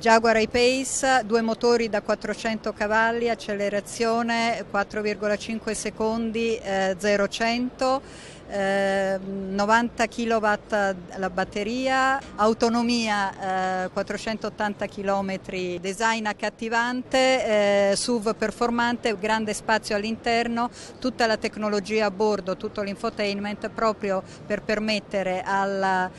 Jaguar I-Pace, due motori da 400 cavalli, accelerazione 4,5 secondi, eh, 0-100 eh, 90 kW la batteria, autonomia eh, 480 km, design accattivante, eh, SUV performante, grande spazio all'interno, tutta la tecnologia a bordo, tutto l'infotainment proprio per permettere al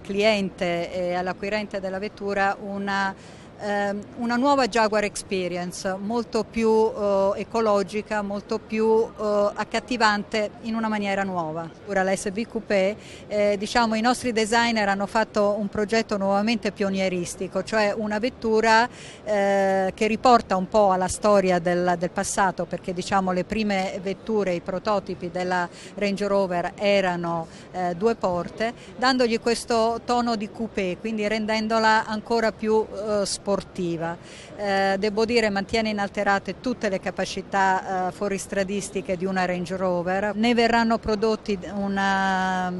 cliente e all'acquirente della vettura una Ehm, una nuova Jaguar Experience, molto più uh, ecologica, molto più uh, accattivante in una maniera nuova. Ora la SB Coupé, eh, diciamo, i nostri designer hanno fatto un progetto nuovamente pionieristico, cioè una vettura eh, che riporta un po' alla storia del, del passato, perché diciamo, le prime vetture, i prototipi della Range Rover erano eh, due porte, dandogli questo tono di coupé, quindi rendendola ancora più eh, sportiva sportiva. Eh, devo dire mantiene inalterate tutte le capacità eh, fuoristradistiche di una Range Rover. Ne verranno prodotti una,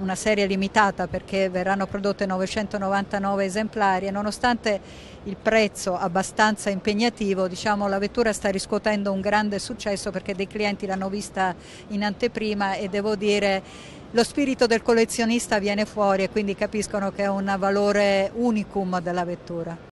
una serie limitata perché verranno prodotte 999 esemplari e nonostante il prezzo abbastanza impegnativo, diciamo, la vettura sta riscuotendo un grande successo perché dei clienti l'hanno vista in anteprima e devo dire lo spirito del collezionista viene fuori e quindi capiscono che è un valore unicum della vettura.